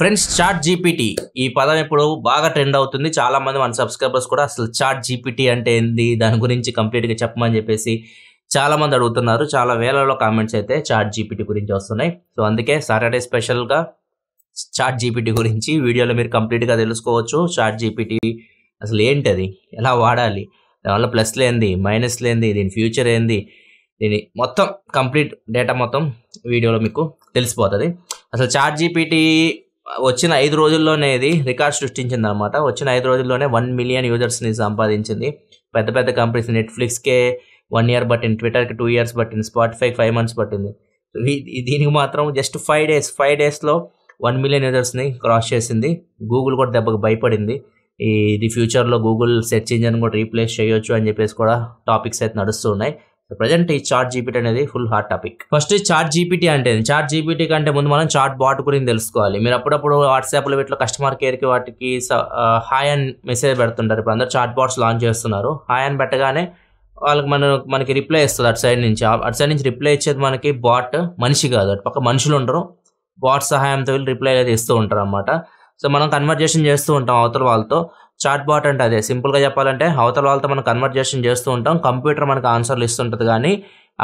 friends chat GPT ఈ పదం ఇప్పుడు బాగా ట్రెండ్ అవుతుంది చాలా మంది మన సబ్స్క్రైబర్స్ కూడా అసలు చాట్ జీపీటీ అంటే ఏంది దాని గురించి కంప్లీట్గా చెప్పమని చెప్పేసి చాలా మంది అడుగుతున్నారు చాలా వేలలో కామెంట్స్ అయితే చాట్ జీపీటీ గురించి వస్తున్నాయి సో అందుకే సాటర్డే స్పెషల్గా చాట్ జీపీటీ గురించి వీడియోలో మీరు కంప్లీట్గా తెలుసుకోవచ్చు చాట్ జీపీటీ అసలు ఏంటి అది ఎలా వాడాలి దానివల్ల ప్లస్ ఏంది మైనస్ ఏంది దీని ఫ్యూచర్ ఏంది దీని మొత్తం కంప్లీట్ డేటా మొత్తం వీడియోలో మీకు తెలిసిపోతుంది అసలు చాట్ జీపీటీ వచ్చిన ఐదు రోజుల్లోనే ఇది రికార్డ్ సృష్టించింది అనమాట వచ్చిన ఐదు రోజుల్లోనే వన్ మిలియన్ యూజర్స్ని సంపాదించింది పెద్ద పెద్ద కంపెనీస్ నెట్ఫ్లిక్స్కే వన్ ఇయర్ పట్టింది ట్విట్టర్కి టూ ఇయర్స్ పట్టింది స్పాటిఫై ఫైవ్ మంత్స్ పట్టింది దీనికి మాత్రం జస్ట్ ఫైవ్ డేస్ ఫైవ్ డేస్లో వన్ మిలియన్ యూజర్స్ని క్రాస్ చేసింది గూగుల్ కూడా దెబ్బకు భయపడింది ఇది ఫ్యూచర్లో గూగుల్ సెర్చ్ ఇంజిన్ కూడా రీప్లేస్ చేయొచ్చు అని చెప్పేసి కూడా టాపిక్స్ అయితే నడుస్తున్నాయి ప్రజెంట్ ఈ చార్ట్ జీపీటీ అనేది full hot topic first chat GPT అంటే చార్ట్ జీపీటీ కంటే ముందు మనం చార్ట్ బాట్ గురించి తెలుసుకోవాలి మీరు అప్పుడప్పుడు వాట్సాప్లో వీటిలో కస్టమర్ కేర్కి వాటికి హాయ్ అండ్ మెసేజ్ పెడుతుంటారు ఇప్పుడు అందరూ చార్ట్ బాట్స్ లాంచ్ చేస్తున్నారు హాయ్ అని పెట్టగానే వాళ్ళకి మన మనకి రిప్లై ఇస్తుంది అటు సైడ్ నుంచి అటు సైడ్ నుంచి రిప్లై ఇచ్చేది మనకి బాట్ మనిషి కాదు అటు పక్క మనుషులు ఉండరు బాట్ సహాయంతో వీళ్ళు రిప్లై అయితే ఇస్తూ ఉంటారు అనమాట సో మనం కన్వర్జేషన్ చేస్తూ ఉంటాం అవతల వాళ్ళతో చాట్ బాట్ అంటే అదే సింపుల్గా చెప్పాలంటే అవతల వాళ్ళతో మనం కన్వర్జేషన్ చేస్తూ ఉంటాం కంప్యూటర్ మనకు ఆన్సర్లు ఇస్తుంటుంది కానీ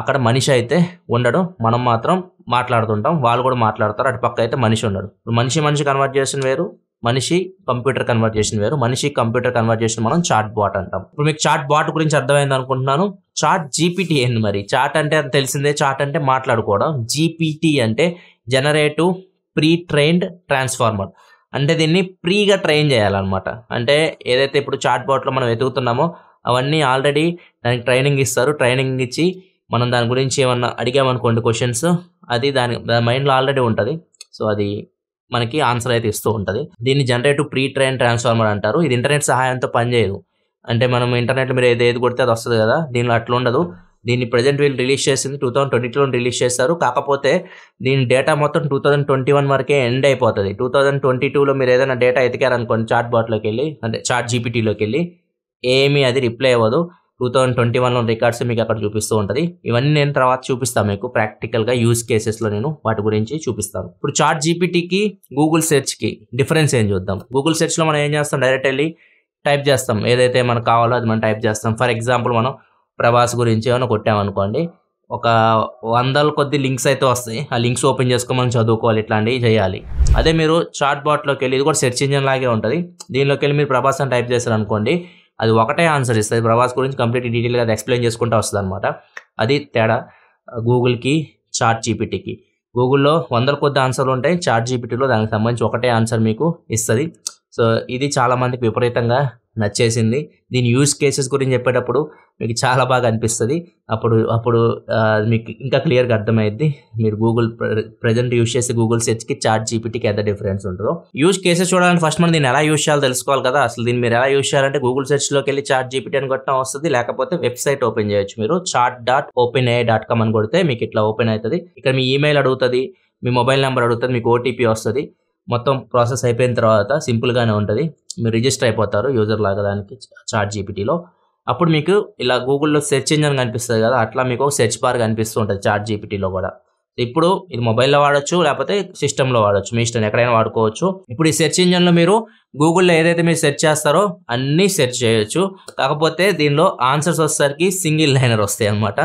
అక్కడ మనిషి అయితే ఉండడు మనం మాత్రం మాట్లాడుతుంటాం వాళ్ళు కూడా మాట్లాడతారు అటు పక్క అయితే మనిషి ఉండడు మనిషి మనిషి కన్వర్జేషన్ వేరు మనిషి కంప్యూటర్ కన్వర్జేషన్ వేరు మనిషి కంప్యూటర్ కన్వర్జేషన్ మనం చాట్ బాట్ అంటాం ఇప్పుడు మీకు చాట్ బాట్ గురించి అర్థమైంది అనుకుంటున్నాను చాట్ జీపీటీ ఏంది మరి చాట్ అంటే తెలిసిందే చాట్ అంటే మాట్లాడుకోవడం జీపీటీ అంటే జనరేటివ్ ప్రీ ట్రైన్డ్ ట్రాన్స్ఫార్మర్ అంటే దీన్ని ఫ్రీగా ట్రైన్ చేయాలన్నమాట అంటే ఏదైతే ఇప్పుడు చాట్ బాట్లో మనం వెతుకుతున్నామో అవన్నీ ఆల్రెడీ దానికి ట్రైనింగ్ ఇస్తారు ట్రైనింగ్ ఇచ్చి మనం దాని గురించి ఏమన్నా అడిగామనుకోండి క్వశ్చన్స్ అది దాని దాని మైండ్లో ఆల్రెడీ ఉంటుంది సో అది మనకి ఆన్సర్ అయితే ఇస్తూ ఉంటుంది దీన్ని జనరేటివ్ ప్రీ ట్రైన్ ట్రాన్స్ఫార్మర్ అంటారు ఇది ఇంటర్నెట్ సహాయంతో పనిచేయదు అంటే మనం ఇంటర్నెట్లో మీరు ఏది ఏది కొడితే అది వస్తుంది కదా దీనిలో అట్లా ఉండదు దీన్ని ప్రజెంట్ వీళ్ళు రిలీజ్ చేసింది టూ థౌసండ్ ట్వంటీ టూలో రిలీజ్ చేస్తారు కాకపోతే దీని డేటా మొత్తం టూ థౌసండ్ ట్వంటీ వన్ వరకే ఎండ్ అయిపోతుంది టూ థౌసండ్ ట్వంటీ టూలో మీరు ఏదైనా డేటా ఎతికారనుకోండి చాట్ బాట్లోకి వెళ్ళి అంటే చాట్ జీపీటీలోకి వెళ్ళి ఏమీ అది రిప్లై అవ్వదు టూ థౌజండ్ ట్వంటీ వన్లో రికార్డ్స్ మీకు అక్కడ చూపిస్తూ ఉంటుంది ఇవన్నీ నేను తర్వాత చూపిస్తాను మీకు ప్రాక్టికల్గా యూజ్ కేసెస్లో నేను వాటి గురించి చూపిస్తాను ఇప్పుడు చాట్ జీపీటీకి గూగుల్ సెర్చ్కి డిఫరెన్స్ ఏం చూద్దాం గూగుల్ సెర్చ్లో మనం ఏం చేస్తాం డైరెక్ట్ వెళ్ళి టైప్ చేస్తాం ఏదైతే మనకు కావాలో అది మనం టైప్ చేస్తాం ఫర్ ఎగ్జాంపుల్ మనం ప్రభాస్ గురించి ఏమైనా కొట్టామనుకోండి ఒక వందల కొద్ది లింక్స్ అయితే వస్తాయి ఆ లింక్స్ ఓపెన్ చేసుకోమని చదువుకోవాలి ఇట్లాంటివి చేయాలి అదే మీరు చాట్ బాట్లోకి వెళ్ళి ఇది కూడా సెర్చ్ ఇంజిన్ లాగే ఉంటుంది దీనిలోకి వెళ్ళి మీరు ప్రభాస్ అని టైప్ చేశారు అనుకోండి అది ఒకటే ఆన్సర్ ఇస్తుంది ప్రభాస్ గురించి కంప్లీట్ డీటెయిల్గా అది ఎక్స్ప్లెయిన్ చేసుకుంటూ వస్తుంది అనమాట అది తేడా గూగుల్కి చాట్ జీపీటీకి గూగుల్లో వందల కొద్ది ఆన్సర్లు ఉంటాయి చాట్ జీపీటీలో దానికి సంబంధించి ఒకటే ఆన్సర్ మీకు ఇస్తుంది సో ఇది చాలామందికి విపరీతంగా నచ్చేసింది దీని యూజ్ కేసెస్ గురించి చెప్పేటప్పుడు మీకు చాలా బాగా అనిపిస్తుంది అప్పుడు అప్పుడు మీకు ఇంకా క్లియర్గా అర్థమైద్ది మీరు గూగుల్ ప్రజెంట్ యూజ్ చేసే గూగుల్ సెర్చ్కి చాట్ జీపీటీకి ఎంత డిఫరెన్స్ ఉంటుందో యూజ్ కేసెస్ చూడాలంటే ఫస్ట్ మనం దీన్ని ఎలా యూజ్ చేయాలో తెలుసుకోవాలి కదా అసలు దీన్ని మీరు ఎలా యూజ్ చేయాలంటే గూగుల్ సెర్చ్లోకి వెళ్ళి చాట్ జీపీటీ అని కొట్టడం వస్తుంది లేకపోతే వెబ్సైట్ ఓపెన్ చేయొచ్చు మీరు chat dot open A dot com అని కొడితే మీకు ఇట్లా ఓపెన్ అవుతుంది ఇక్కడ మీ ఈమెయిల్ అడుగుతుంది మీ మొబైల్ నెంబర్ అడుగుతుంది మీకు ఓటీపీ వస్తుంది మొత్తం ప్రాసెస్ అయిపోయిన తర్వాత సింపుల్గానే ఉంటుంది మీరు రిజిస్టర్ అయిపోతారు యూజర్ లాగా దానికి చాట్ జీపీటీలో అప్పుడు మీకు ఇలా గూగుల్లో సెర్చ్ ఇంజన్ కనిపిస్తుంది కదా అట్లా మీకు సెర్చ్ బార్ కనిపిస్తూ ఉంటుంది చాట్ జీపీటీలో కూడా ఇప్పుడు ఇది మొబైల్లో వాడచ్చు లేకపోతే సిస్టంలో వాడచ్చు మీ ఇష్టం ఎక్కడైనా వాడుకోవచ్చు ఇప్పుడు ఈ సెర్చ్ ఇంజన్లో మీరు గూగుల్లో ఏదైతే మీరు సెర్చ్ చేస్తారో అన్నీ సెర్చ్ చేయొచ్చు కాకపోతే దీనిలో ఆన్సర్స్ వచ్చేసరికి సింగిల్ లైనర్ వస్తాయి అనమాట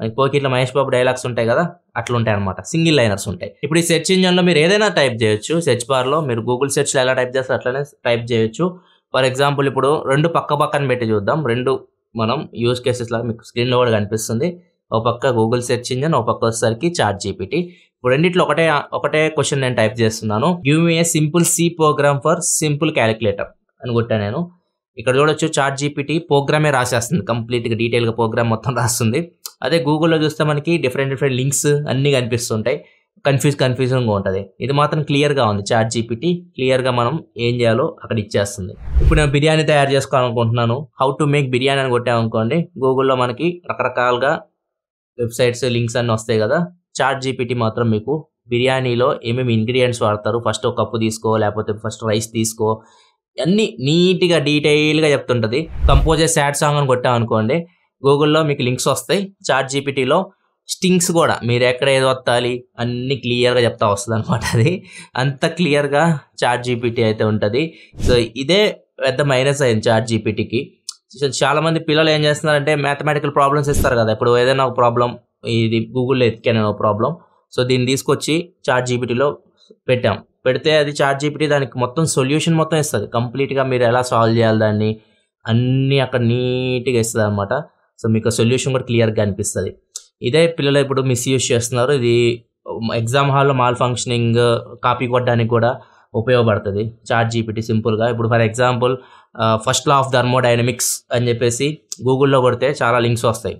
మనకి పోకిట్లో మహేష్ బాబు డైలాగ్స్ ఉంటాయి కదా అట్లుంటాయి అనమాట సింగిల్ లైనర్స్ ఉంటాయి ఇప్పుడు ఈ సెర్చ్ ఇంజన్లో మీరు ఏదైనా టైప్ చేయొచ్చు సెర్చ్ బార్లో మీరు గూగుల్ సెర్చ్లో ఎలా టైప్ చేస్తే అట్లనే టైప్ చేయొచ్చు ఫర్ ఎగ్జాంపుల్ ఇప్పుడు రెండు పక్క పక్కన పెట్టి చూద్దాం రెండు మనం యూజ్ కేసెస్ లాగా మీకు స్క్రీన్లో కూడా కనిపిస్తుంది ఒక పక్క గూగుల్ సెర్చ్ ఇంజన్ ఒక పక్క వచ్చేసరికి చాట్ జీపీటీ ఇప్పుడు రెండిట్లో ఒకటే ఒకటే క్వశ్చన్ నేను టైప్ చేస్తున్నాను give a simple C program for simple calculator అని కొట్టా నేను ఇక్కడ చూడొచ్చు చాట్ జీపీటీ ప్రోగ్రామే రాసేస్తుంది కంప్లీట్గా డీటెయిల్గా ప్రోగ్రామ్ మొత్తం రాస్తుంది అదే గూగుల్లో చూస్తే మనకి డిఫరెంట్ డిఫరెంట్ లింక్స్ అన్నీ కనిపిస్తుంటాయి కన్ఫ్యూజ్ కన్ఫ్యూజన్గా ఉంటుంది ఇది మాత్రం క్లియర్గా ఉంది చాట్ జీపీటీ క్లియర్గా మనం ఏం చేయాలో అక్కడ ఇచ్చేస్తుంది ఇప్పుడు నేను బిర్యానీ తయారు చేసుకోవాలనుకుంటున్నాను హౌ టు మేక్ బిర్యానీ అని కొట్టామనుకోండి గూగుల్లో మనకి రకరకాలుగా వెబ్సైట్స్ లింక్స్ అన్నీ వస్తాయి కదా చాట్ జీపీటీ మాత్రం మీకు బిర్యానీలో ఏమేమి ఇంగ్రీడియంట్స్ వాడతారు ఫస్ట్ ఒక కప్పు తీసుకో లేకపోతే ఫస్ట్ రైస్ తీసుకో అన్నీ నీట్గా డీటెయిల్గా చెప్తుంటుంది కంపోజ్ సాడ్ సాంగ్ అని కొట్టామనుకోండి గూగుల్లో మీకు లింక్స్ వస్తాయి చాట్ జీపీటీలో స్టింగ్స్ కూడా మీరు ఎక్కడ ఏదో వత్తాలి అన్ని క్లియర్గా చెప్తా వస్తుంది అనమాట అది అంత క్లియర్గా చాట్ జీపీటీ అయితే ఉంటుంది సో ఇదే పెద్ద మైనస్ అయింది చాట్ జీపీటీకి చాలా మంది పిల్లలు ఏం చేస్తున్నారంటే మ్యాథమెటికల్ ప్రాబ్లమ్స్ ఇస్తారు కదా ఇప్పుడు ఏదైనా ఒక ప్రాబ్లం ఇది గూగుల్లో ఎతికాను ఒక ప్రాబ్లం సో దీన్ని తీసుకొచ్చి చాట్ జీపీటీలో పెట్టాం పెడితే అది చాట్ జీపీటీ దానికి మొత్తం సొల్యూషన్ మొత్తం ఇస్తుంది కంప్లీట్గా మీరు ఎలా సాల్వ్ చేయాలి దాన్ని అన్నీ అక్కడ నీట్గా ఇస్తుంది అనమాట సో మీకు సొల్యూషన్ కూడా క్లియర్గా అనిపిస్తుంది ఇదే పిల్లలు ఇప్పుడు మిస్యూజ్ చేస్తున్నారు ఇది ఎగ్జామ్ హాల్లో మాల్ ఫంక్షనింగ్ కాపీ కొట్టడానికి కూడా ఉపయోగపడుతుంది చాట్ జీపీటీ సింపుల్గా ఇప్పుడు for example first law of thermodynamics అని చెప్పేసి గూగుల్లో కొడితే చాలా లింక్స్ వస్తాయి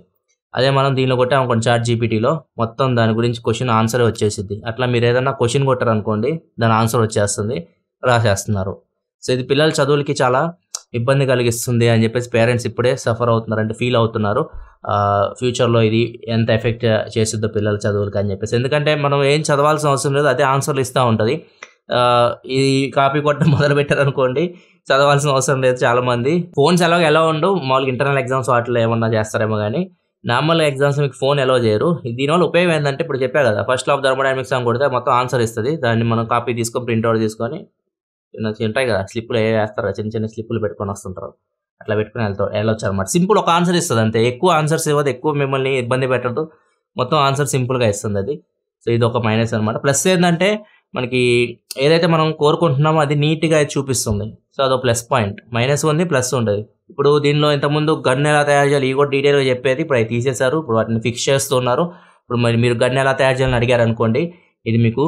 అదే మనం దీనిలో కొట్టే అనుకోండి చాట్ జీపీటీలో మొత్తం దాని గురించి క్వశ్చన్ ఆన్సర్ వచ్చేసింది అట్లా మీరు ఏదైనా క్వశ్చన్ కొట్టారనుకోండి దాని ఆన్సర్ వచ్చేస్తుంది రాసేస్తున్నారు సో ఇది పిల్లల చదువులకి చాలా ఇబ్బంది కలిగిస్తుంది అని చెప్పేసి పేరెంట్స్ ఇప్పుడే సఫర్ అవుతున్నారంటే ఫీల్ అవుతున్నారు ఫ్యూచర్లో ఇది ఎంత ఎఫెక్ట్ చేస్తుందో పిల్లల చదువులకి అని చెప్పేసి ఎందుకంటే మనం ఏం చదవాల్సిన అవసరం లేదు అదే ఆన్సర్లు ఇస్తూ ఉంటుంది ఇది కాపీ కొట్టడం మొదలు పెట్టారనుకోండి చదవాల్సిన అవసరం లేదు చాలామంది ఫోన్స్ ఎలాగో ఎలా ఉండవు మామూలుగా ఇంటర్నల్ ఎగ్జామ్స్ వాటిలో ఏమన్నా చేస్తారేమో కానీ నార్మల్ ఎగ్జామ్స్ మీకు ఫోన్ ఎలా చేయరు దీనివల్ల ఉపయోగం ఏంటంటే ఇప్పుడు చెప్పారు కదా ఫస్ట్ ఆఫ్ థర్మోడైనమిక్స్ అని కొడితే మొత్తం ఆన్సర్ ఇస్తుంది దాన్ని మనం కాపీ తీసుకొని ప్రింట్అవుట్ తీసుకొని ఉంటాయి కదా స్లిప్పులు ఏ వేస్తారు చిన్న చిన్న స్లిప్పులు పెట్టుకొని వస్తుంటారు అట్లా పెట్టుకుని వెళ్తారు వెళ్ళొచ్చు అనమాట సింపుల్ ఒక ఆన్సర్ ఇస్తుంది అంతే ఎక్కువ ఆన్సర్స్ ఇవ్వదు ఎక్కువ మిమ్మల్ని ఇబ్బంది పెట్టదు మొత్తం ఆన్సర్ సింపుల్గా ఇస్తుంది అది సో ఇది ఒక మైనస్ అనమాట ప్లస్ ఏంటంటే మనకి ఏదైతే మనం కోరుకుంటున్నామో అది నీట్గా చూపిస్తుంది సో అదో ప్లస్ పాయింట్ మైనస్ ఉంది ప్లస్ ఉంటుంది ఇప్పుడు దీనిలో ఇంతకుముందు గన్ ఎలా తయారు చేయాలి ఈ కూడా డీటెయిల్గా చెప్పేది ఇప్పుడు అవి తీసేశారు ఇప్పుడు వాటిని ఫిక్స్ చేస్తున్నారు ఇప్పుడు మరి మీరు గన్ ఎలా తయారు చేయాలని అడిగారు అనుకోండి ఇది మీకు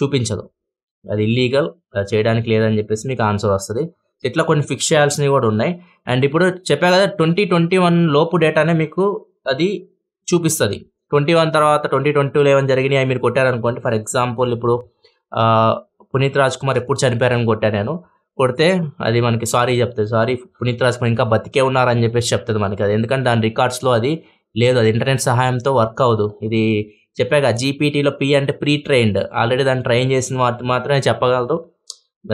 చూపించదు అది ఇల్లీగల్ చేయడానికి లేదని చెప్పేసి మీకు ఆన్సర్ వస్తుంది ఇట్లా కొన్ని ఫిక్స్ చేయాల్సినవి కూడా ఉన్నాయి అండ్ ఇప్పుడు చెప్పా కదా ట్వంటీ ట్వంటీ వన్ లోపు డేటానే మీకు అది చూపిస్తుంది ట్వంటీ వన్ తర్వాత ట్వంటీ ట్వంటీ లెవెన్ జరిగినాయి మీరు కొట్టారనుకోండి ఫర్ ఎగ్జాంపుల్ ఇప్పుడు పునీత్ రాజ్ కుమార్ ఎప్పుడు చనిపోయారని కొట్టా నేను కొడితే అది మనకి సారీ చెప్తుంది సారీ పునీత్ రాజ్ కుమార్ ఇంకా బతికే ఉన్నారని చెప్పేసి చెప్తుంది మనకి అది ఎందుకంటే దాని రికార్డ్స్లో అది లేదు అది ఇంటర్నెట్ సహాయంతో వర్క్ అవ్వదు ఇది చెప్పాక జీపీటీలో పి అంటే ప్రీ ట్రైన్డ్ ఆల్రెడీ దాన్ని ట్రైన్ చేసిన మాత్రమే చెప్పగలదు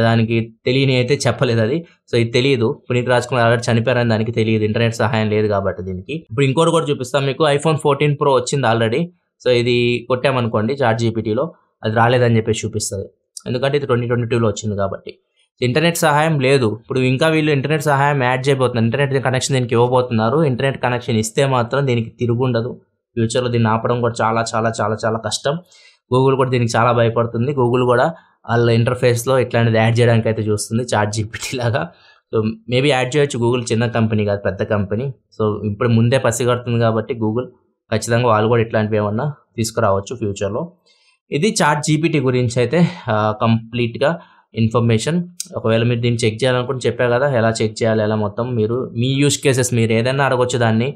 దానికి తెలియని అయితే చెప్పలేదు అది సో ఇది తెలియదు పునీత్ రాజ్ కుమార్ ఆల్రెడీ చనిపోయారని దానికి తెలియదు ఇంటర్నెట్ సహాయం లేదు కాబట్టి దీనికి ఇప్పుడు ఇంకోటి కూడా చూపిస్తాం మీకు ఐఫోన్ ఫోర్టీన్ ప్రో వచ్చింది ఆల్రెడీ సో ఇది కొట్టామనుకోండి చార్ట్ జీపీటీలో అది రాలేదని చెప్పేసి చూపిస్తుంది ఎందుకంటే ఇది ట్వంటీ ట్వంటీ టూలో వచ్చింది కాబట్టి ఇంటర్నెట్ సహాయం లేదు ఇప్పుడు ఇంకా వీళ్ళు ఇంటర్నెట్ సహాయం యాడ్ చేయబోతున్నారు ఇంటర్నెట్ కనెక్షన్ దీనికి ఇవ్వబోతున్నారు ఇంటర్నెట్ కనెక్షన్ ఇస్తే మాత్రం దీనికి తిరుగుండదు ఫ్యూచర్లో దీన్ని ఆపడం కూడా చాలా చాలా చాలా చాలా కష్టం గూగుల్ కూడా దీనికి చాలా భయపడుతుంది గూగుల్ కూడా వాళ్ళ ఇంటర్ఫేస్లో ఇట్లాంటిది యాడ్ చేయడానికి అయితే చూస్తుంది చాట్ జీపీటీ లాగా సో మేబీ యాడ్ చేయొచ్చు గూగుల్ చిన్న కంపెనీ కాదు పెద్ద కంపెనీ సో ఇప్పుడు ముందే పసిగడుతుంది కాబట్టి గూగుల్ ఖచ్చితంగా వాళ్ళు కూడా ఇట్లాంటివి ఏమన్నా తీసుకురావచ్చు ఫ్యూచర్లో ఇది చాట్ జీపీటీ గురించి అయితే కంప్లీట్గా ఇన్ఫర్మేషన్ ఒకవేళ మీరు దీన్ని చెక్ చేయాలనుకుంటే చెప్పా కదా ఎలా చెక్ చేయాలి ఎలా మొత్తం మీరు మీ యూస్ కేసెస్ మీరు ఏదైనా అడగొచ్చు దాన్ని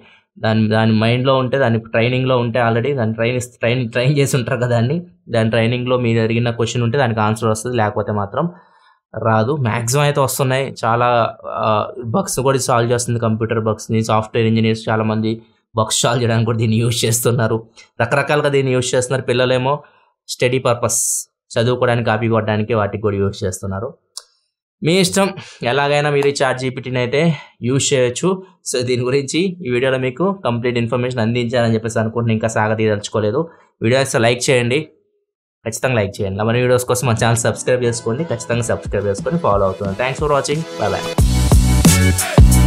దాని దాని మైండ్లో ఉంటే దాని ట్రైనింగ్లో ఉంటే ఆల్రెడీ దాని ట్రైన్ ట్రైన్ ట్రైన్ చేసి ఉంటారు కదా దాన్ని దాని ట్రైనింగ్లో మీరు జరిగిన క్వశ్చన్ ఉంటే దానికి ఆన్సర్ వస్తుంది లేకపోతే మాత్రం రాదు మ్యాక్సిమం అయితే వస్తున్నాయి చాలా బగ్స్ కూడా సాల్వ్ చేస్తుంది కంప్యూటర్ బగ్స్ని సాఫ్ట్వేర్ ఇంజనీర్స్ చాలామంది బగ్స్ సాల్వ్ చేయడానికి కూడా దీన్ని యూజ్ చేస్తున్నారు రకరకాలుగా దీన్ని యూజ్ చేస్తున్నారు పిల్లలేమో స్టడీ పర్పస్ చదువుకోవడానికి కాపీ కొట్టడానికి వాటికి కూడా యూజ్ చేస్తున్నారు మీ ఇష్టం ఎలాగైనా మీరు ఈ చాట్ జీపీటీని అయితే యూజ్ చేయొచ్చు సో దీని గురించి ఈ వీడియోలో మీకు కంప్లీట్ ఇన్ఫర్మేషన్ అందించాలని చెప్పేసి అనుకుంటున్నాను ఇంకా సాగతీదలుచుకోలేదు వీడియో అయితే లైక్ చేయండి ఖచ్చితంగా లైక్ చేయండి మన వీడియోస్ కోసం మా ఛానల్ సబ్స్క్రైబ్ చేసుకోండి ఖచ్చితంగా సబ్స్క్రైబ్ చేసుకొని ఫాలో అవుతుంది thanks for watching bye bye